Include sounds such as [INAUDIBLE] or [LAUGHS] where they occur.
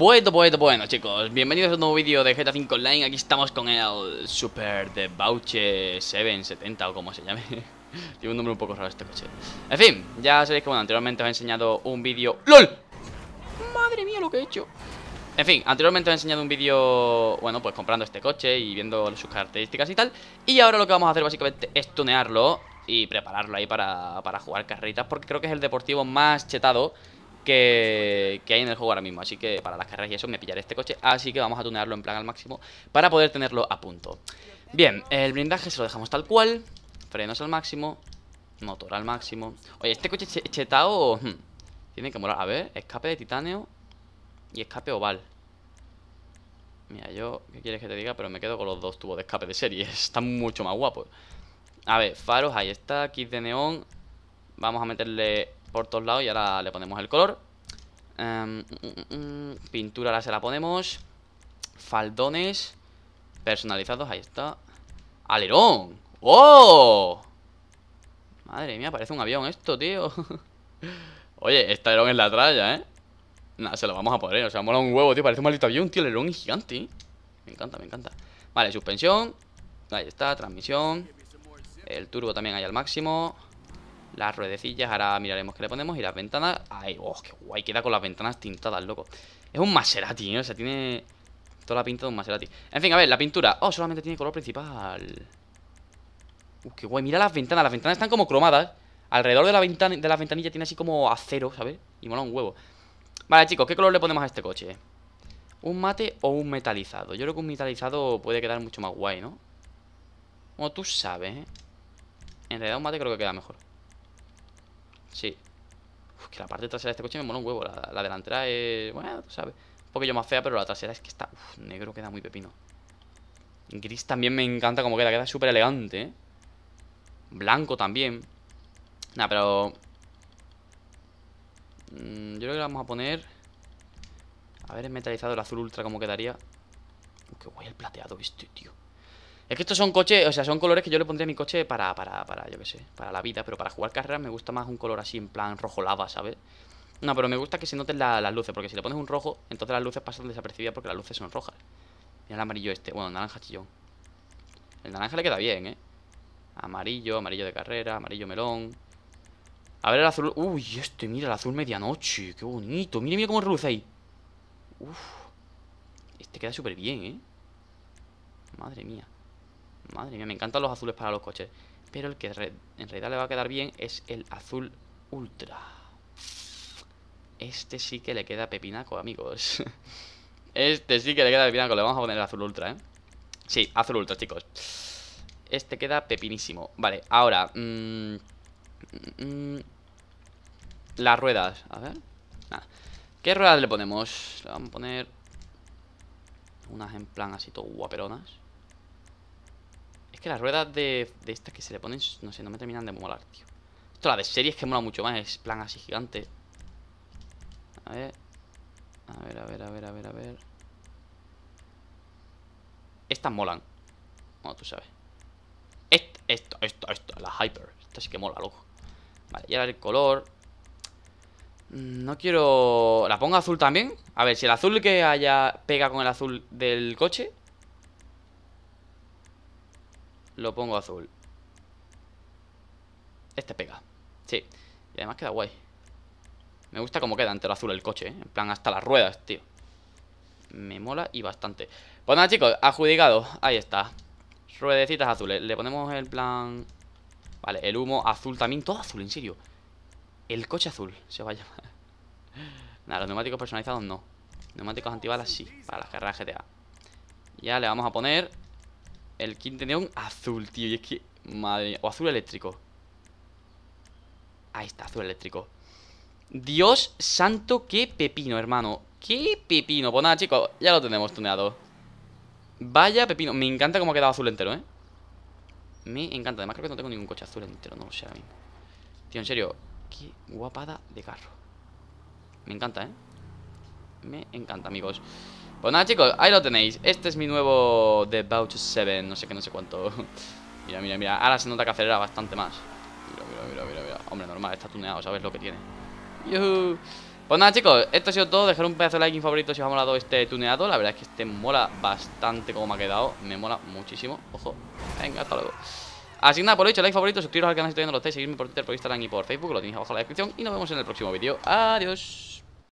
Bueno, bueno, bueno chicos, bienvenidos a un nuevo vídeo de GTA 5 Online Aquí estamos con el Super de 770 o como se llame [LAUGHS] Tiene un nombre un poco raro este coche En fin, ya sabéis que bueno, anteriormente os he enseñado un vídeo ¡LOL! Madre mía lo que he hecho En fin, anteriormente os he enseñado un vídeo, bueno, pues comprando este coche y viendo sus características y tal Y ahora lo que vamos a hacer básicamente es tunearlo y prepararlo ahí para, para jugar carreritas Porque creo que es el deportivo más chetado que, hay en el juego ahora mismo. Así que para las carreras y eso me pillaré este coche. Así que vamos a tunearlo en plan al máximo para poder tenerlo a punto. Bien, el blindaje se lo dejamos tal cual. Frenos al máximo. Motor al máximo. Oye, este coche chetado... Hmm? tiene que molar. A ver, escape de titanio y escape oval. Mira, yo, ¿qué quieres que te diga? Pero me quedo con los dos tubos de escape de serie. [LAUGHS] Están mucho más guapos. A ver, faros, ahí está, kit de neón. Vamos a meterle por todos lados y ahora le ponemos el color. Em, mm, mm, mm, pintura ahora se la ponemos. Faldones personalizados, ahí está. ¡Alerón! ¡Oh! Madre mía, parece un avión esto, tío. [LAUGHS] Oye, este alerón es la tralla, ¿eh? Nada, se lo vamos a poner, o sea, mola un huevo, tío. Parece un maldito avión, tío. El alerón es gigante, Me encanta, me encanta. Vale, suspensión. Ahí está, transmisión. El turbo también hay al máximo. Las ruedecillas, ahora miraremos qué le ponemos. Y las ventanas. ¡Ay! ¡Oh, qué guay! Queda con las ventanas tintadas, loco. Es un Maserati, ¿no? Eh, o sea, tiene toda la pinta de un Maserati. En fin, a ver, la pintura. Oh, solamente tiene color principal. Uh, qué guay. Mira las ventanas. Las ventanas están como cromadas. Alrededor de la, ventana, de tiene así como acero, ¿sabes? Y mola un huevo. Vale, chicos, ¿qué color le ponemos a este coche? ¿Un mate o un metalizado? Yo creo que un metalizado puede quedar mucho más guay, ¿no? Como tú sabes, ¿eh? En realidad un mate creo que queda mejor Sí. que la parte trasera de este coche me mola un huevo. La, delantera es... Bueno, tú sabes. Un poquillo más fea, pero la trasera es que está... Uf, negro queda muy pepino. Gris también me encanta como queda. Queda súper elegante, ¿eh? Blanco también. Nada, pero... Mm, yo creo que vamos a poner... A ver, metalizado el azul ultra como quedaría. qué guay el plateado este, tío. Es que estos son coches, o sea, son colores que yo le pondría a mi coche para, para, para, yo qué sé, para la vida. Pero para jugar carreras me gusta más un color así, en plan rojo lava, ¿sabes? No, pero me gusta que se noten las luces, porque si le pones un rojo, entonces las luces pasan desapercibidas porque las luces son rojas. Mira el amarillo este, bueno, naranja chillón. El naranja le queda bien, ¿eh? Amarillo, amarillo de carrera, amarillo melón. A ver el azul. Uy, este, mira, el azul medianoche. Qué bonito. Mira, mira cómo reluce ahí. Uf. Este queda súper bien, ¿eh? Madre mía. Madre mía, me encantan los azules para los coches. Pero el que en realidad le va a quedar bien es el azul ultra. Este sí que le queda pepinaco, amigos. [LAUGHS] Este sí que le queda pepinaco. Le vamos a poner el azul ultra, ¿eh? Sí, azul ultra, chicos. Este queda pepinísimo. Vale, ahora... Mm, mm, mm, las ruedas. A ver. ¿Qué ruedas le ponemos? Le vamos a poner... Unas en plan así todo guaperonas las ruedas de, estas que se le ponen, no sé, no me terminan de molar, tío. Esto la de serie es que mola mucho más, es plan así gigante. A ver. A ver, a ver, a ver, a ver, a ver. Estas molan. Bueno, tú sabes. Esto, esto, esto, esto, la Hyper. Esta sí que mola, loco. Vale, y ahora el color. Mm, no quiero... ¿La pongo azul también? A ver, si el azul que haya pega con el azul del coche lo pongo azul. Este pega. Sí. Y además queda guay. Me gusta cómo queda lo azul el coche, ¿eh? En plan, hasta las ruedas, tío. Me mola y bastante. Pues nada, chicos, adjudicado. Ahí está. Ruedecitas azules. Le ponemos el plan... Vale, el humo azul también. Todo azul, en serio. El coche azul se va a llamar. [LAUGHS] Nada, los neumáticos personalizados no. Neumáticos antibalas sí, para las carreras GTA. Ya le vamos a poner el tenía un azul, tío. Y es que... Madre mía. O azul eléctrico. Ahí está, azul eléctrico. Dios santo, qué pepino, hermano. Qué pepino. Pues nada, chicos, ya lo tenemos tuneado. Vaya pepino. Me encanta cómo ha quedado azul entero, ¿eh? Me encanta. Además creo que no tengo ningún coche azul entero. No lo sé a mí Tío, en serio. Qué guapada de carro. Me encanta, ¿eh? Me encanta, amigos. Pues nada chicos, ahí lo tenéis Este es mi nuevo The Bouch 7 No sé qué, no sé cuánto [LAUGHS] Mira, mira, mira, ahora se nota que acelera bastante más Mira, mira, mira, mira, mira. Hombre, normal, está tuneado, sabes lo que tiene Yuhu. Pues nada chicos, esto ha sido todo Dejar un pedazo de like y favorito si os ha molado este tuneado La verdad es que este mola bastante como me ha quedado Me mola muchísimo, ojo Venga, hasta luego Así que nada, por lo dicho, like favorito, suscribiros al canal si todavía no lo estáis Seguidme por Twitter, por Instagram y por Facebook Lo tenéis abajo en la descripción Y nos vemos en el próximo vídeo Adiós